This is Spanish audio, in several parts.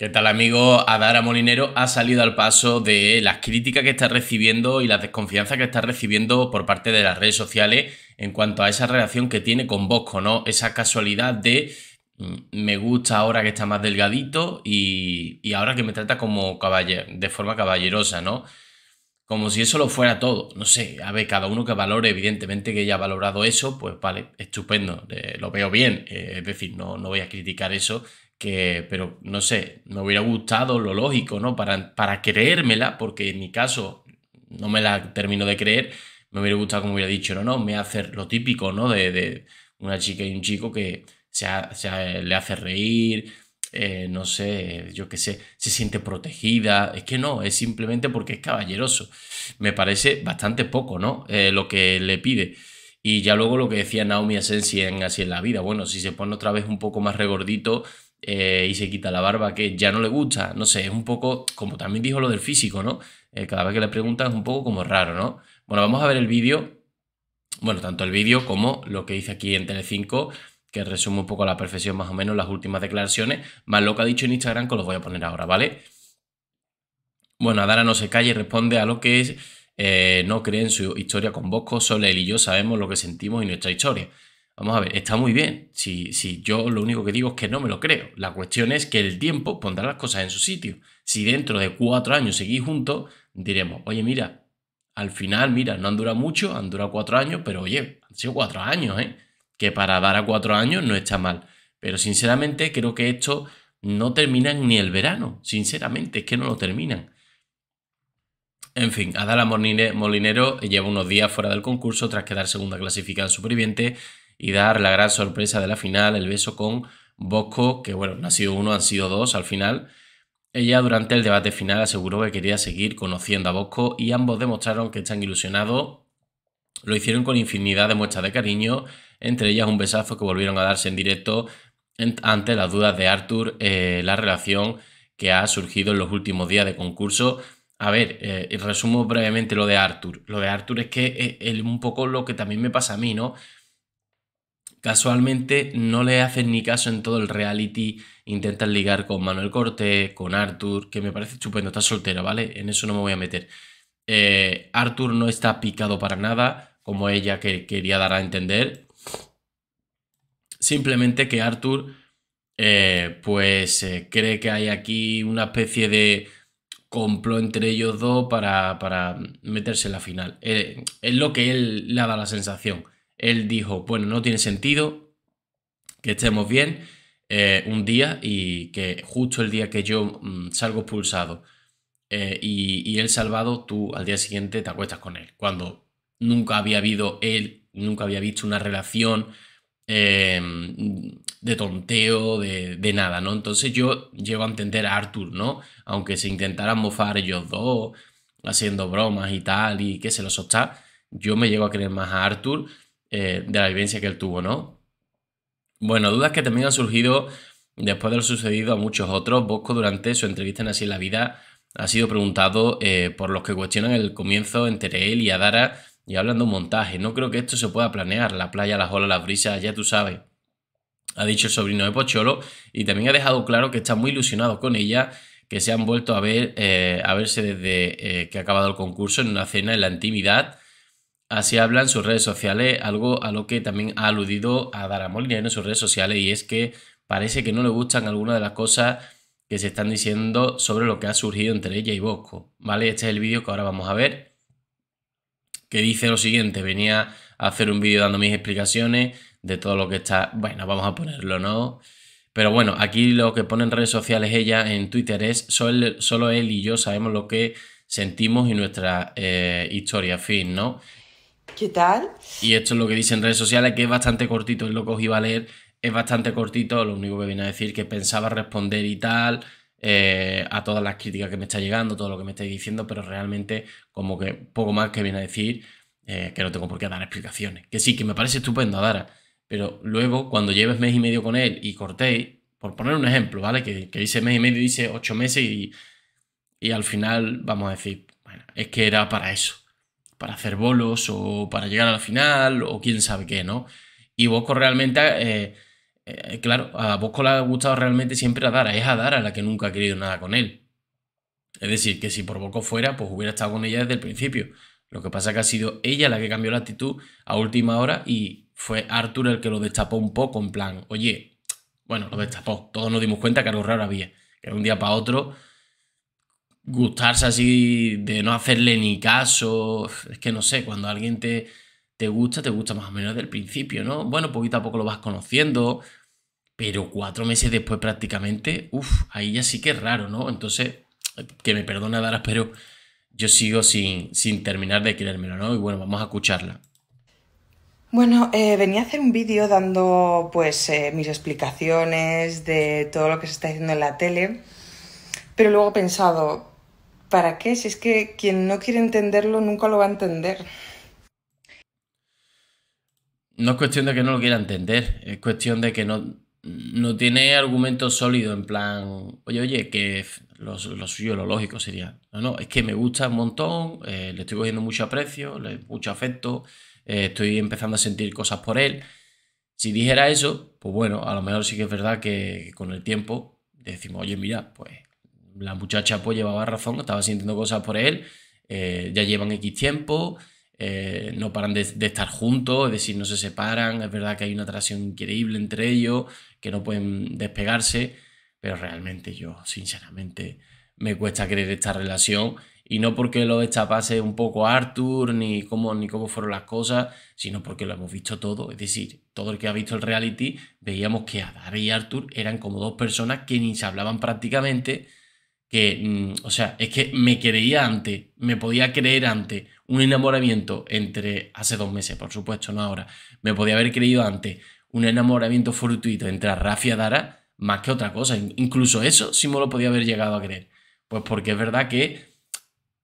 ¿Qué tal amigo? Adara Molinero ha salido al paso de las críticas que está recibiendo y la desconfianza que está recibiendo por parte de las redes sociales en cuanto a esa relación que tiene con Bosco, ¿no? Esa casualidad de mm, me gusta ahora que está más delgadito y, ahora que me trata como caballero, de forma caballerosa, ¿no? Como si eso lo fuera todo. No sé, a ver, cada uno que valore, evidentemente que ella ha valorado eso, pues vale, estupendo, eh, lo veo bien. Eh, es decir, no, no voy a criticar eso que, pero no sé, me hubiera gustado lo lógico, ¿no? Para, para creérmela, porque en mi caso no me la termino de creer, me hubiera gustado como hubiera dicho, no, no, me hace lo típico, ¿no? De, una chica y un chico que se, le hace reír, eh, no sé, yo qué sé, se siente protegida, es que no, es simplemente porque es caballeroso. Me parece bastante poco, ¿no? Eh, lo que le pide. Y ya luego lo que decía Naomi Asensi en Así en la vida, bueno, si se pone otra vez un poco más regordito, eh, y se quita la barba que ya no le gusta. No sé, es un poco, como también dijo lo del físico, ¿no? Eh, cada vez que le preguntan es un poco como raro, ¿no? Bueno, vamos a ver el vídeo. Bueno, tanto el vídeo como lo que dice aquí en Telecinco, que resume un poco la perfección más o menos las últimas declaraciones, más lo que ha dicho en Instagram, que los voy a poner ahora, ¿vale? Bueno, Adara no se calle y responde a lo que es, eh, no cree en su historia con Bosco, solo él y yo sabemos lo que sentimos y nuestra historia. Vamos a ver, está muy bien. Si, si yo lo único que digo es que no me lo creo. La cuestión es que el tiempo pondrá las cosas en su sitio. Si dentro de cuatro años seguís juntos, diremos, oye, mira, al final, mira, no han durado mucho, han durado cuatro años, pero oye, han sido cuatro años, ¿eh? Que para dar a cuatro años no está mal. Pero sinceramente creo que esto no termina ni el verano. Sinceramente, es que no lo terminan. En fin, Adala Molinero lleva unos días fuera del concurso tras quedar segunda clasificada en superviviente y dar la gran sorpresa de la final, el beso con Bosco, que bueno, no ha sido uno, han sido dos al final. Ella durante el debate final aseguró que quería seguir conociendo a Bosco y ambos demostraron que están ilusionados. Lo hicieron con infinidad de muestras de cariño, entre ellas un besazo que volvieron a darse en directo ante las dudas de Arthur, eh, la relación que ha surgido en los últimos días de concurso. A ver, eh, resumo brevemente lo de Arthur. Lo de Arthur es que es un poco lo que también me pasa a mí, ¿no? casualmente no le hacen ni caso en todo el reality. Intentan ligar con Manuel Corte, con Arthur, que me parece chupendo, está soltero, ¿vale? En eso no me voy a meter. Eh, Arthur no está picado para nada, como ella quería dar a entender. Simplemente que Arthur, eh, pues, eh, cree que hay aquí una especie de complot entre ellos dos para, para meterse en la final. es lo que él le da la sensación él dijo, bueno, no tiene sentido que estemos bien eh, un día y que justo el día que yo mm, salgo expulsado eh, y, él salvado, tú al día siguiente te acuestas con él. Cuando nunca había habido él, nunca había visto una relación eh, de tonteo, de, nada, ¿no? Entonces yo llego a entender a Arthur, ¿no? Aunque se intentaran mofar ellos dos, haciendo bromas y tal, y que se los está, yo me llego a creer más a Arthur eh, de la vivencia que él tuvo, ¿no? Bueno, dudas que también han surgido después de lo sucedido a muchos otros. Bosco durante su entrevista en Así en la Vida ha sido preguntado eh, por los que cuestionan el comienzo entre él y Adara y hablando de un montaje. No creo que esto se pueda planear. La playa, las olas, las brisas, ya tú sabes. Ha dicho el sobrino de Pocholo y también ha dejado claro que está muy ilusionado con ella, que se han vuelto a ver, eh, a verse desde que ha acabado el concurso en una cena en la intimidad Así habla en sus redes sociales, algo a lo que también ha aludido a Dara Molina en sus redes sociales, y es que parece que no le gustan algunas de las cosas que se están diciendo sobre lo que ha surgido entre ella y Bosco. ¿Vale? Este es el vídeo que ahora vamos a ver. Que dice lo siguiente: venía a hacer un vídeo dando mis explicaciones de todo lo que está. Bueno, vamos a ponerlo, ¿no? Pero bueno, aquí lo que pone en redes sociales ella en Twitter es: solo él y yo sabemos lo que sentimos y nuestra eh, historia, fin, ¿no? ¿Qué tal? Y esto es lo que dice en redes sociales, que es bastante cortito, es lo que os iba a leer, es bastante cortito, lo único que viene a decir que pensaba responder y tal, eh, a todas las críticas que me está llegando, todo lo que me estáis diciendo, pero realmente como que poco más que viene a decir eh, que no tengo por qué dar explicaciones. Que sí, que me parece estupendo, Dara, pero luego cuando lleves mes y medio con él y cortéis, por poner un ejemplo, ¿vale? Que, que dice mes y medio, dice ocho meses y, y al final vamos a decir, bueno, es que era para eso para hacer bolos o para llegar a la final o quién sabe qué, ¿no? Y Bosco realmente, eh, eh, claro, a Bosco le ha gustado realmente siempre a Dara, es a Dara la que nunca ha querido nada con él. Es decir, que si por Bosco fuera, pues hubiera estado con ella desde el principio. Lo que pasa es que ha sido ella la que cambió la actitud a última hora y fue Arthur el que lo destapó un poco en plan, oye, bueno, lo destapó, todos nos dimos cuenta que algo raro había, que de un día para otro gustarse así de no hacerle ni caso. Es que no sé, cuando alguien te, te gusta, te gusta más o menos del principio, ¿no? Bueno, poquito a poco lo vas conociendo, pero cuatro meses después prácticamente, uff, ahí ya sí que es raro, ¿no? Entonces, que me perdone Daras, pero yo sigo sin, sin terminar de querérmelo, ¿no? Y bueno, vamos a escucharla. Bueno, eh, venía a hacer un vídeo dando pues eh, mis explicaciones de todo lo que se está diciendo en la tele, pero luego he pensado, ¿para qué? Si es que quien no quiere entenderlo nunca lo va a entender. No es cuestión de que no lo quiera entender, es cuestión de que no, tiene argumento sólido en plan, oye, oye, que lo, suyo, lo lógico sería, no, no, es que me gusta un montón, eh, le estoy cogiendo mucho aprecio, le, mucho afecto, eh, estoy empezando a sentir cosas por él. Si dijera eso, pues bueno, a lo mejor sí que es verdad que con el tiempo decimos, oye, mira, pues la muchacha pues llevaba razón, estaba sintiendo cosas por él, eh, ya llevan X tiempo, eh, no paran de, estar juntos, es decir, no se separan, es verdad que hay una atracción increíble entre ellos, que no pueden despegarse, pero realmente yo, sinceramente, me cuesta creer esta relación. Y no porque lo destapase un poco Arthur, ni cómo, ni cómo fueron las cosas, sino porque lo hemos visto todo. Es decir, todo el que ha visto el reality, veíamos que Adar y Arthur eran como dos personas que ni se hablaban prácticamente, que, mm, o sea, es que me creía antes, me podía creer antes un enamoramiento entre, hace dos meses, por supuesto, no ahora, me podía haber creído antes un enamoramiento fortuito entre Rafa y Dara más que otra cosa. Incluso eso sí me lo podía haber llegado a creer. Pues porque es verdad que,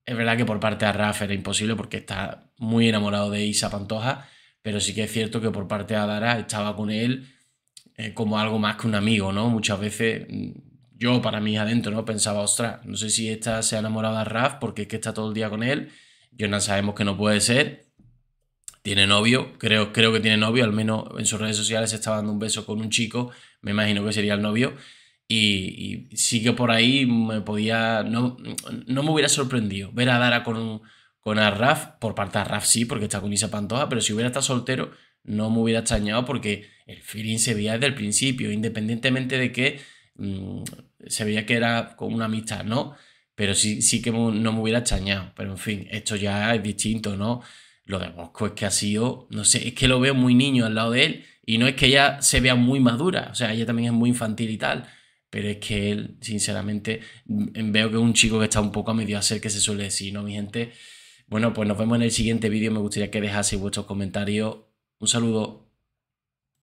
es verdad que por parte de Rafa era imposible porque está muy enamorado de Isa Pantoja, pero sí que es cierto que por parte de Dara estaba con él eh, como algo más que un amigo, ¿no? Muchas veces mm, yo para mí adentro, ¿no? Pensaba, ostras, no sé si esta se ha enamorado de Raf porque es que está todo el día con él. Yo no sabemos que no puede ser. Tiene novio, creo, creo que tiene novio, al menos en sus redes sociales estaba dando un beso con un chico, me imagino que sería el novio. Y, sí que por ahí me podía. No, no me hubiera sorprendido ver a Dara con, con a por parte de Raf sí, porque está con Isa Pantoja, pero si hubiera estado soltero, no me hubiera extrañado porque el feeling se veía desde el principio, independientemente de que Mm, se veía que era como una amistad, ¿no? Pero sí, sí que no me hubiera extrañado. Pero en fin, esto ya es distinto, ¿no? Lo de Bosco es que ha sido, no sé, es que lo veo muy niño al lado de él. Y no es que ella se vea muy madura, o sea, ella también es muy infantil y tal. Pero es que él, sinceramente, mm, veo que es un chico que está un poco a medio hacer que se suele decir, ¿no, mi gente? Bueno, pues nos vemos en el siguiente vídeo. Me gustaría que dejaseis vuestros comentarios. Un saludo.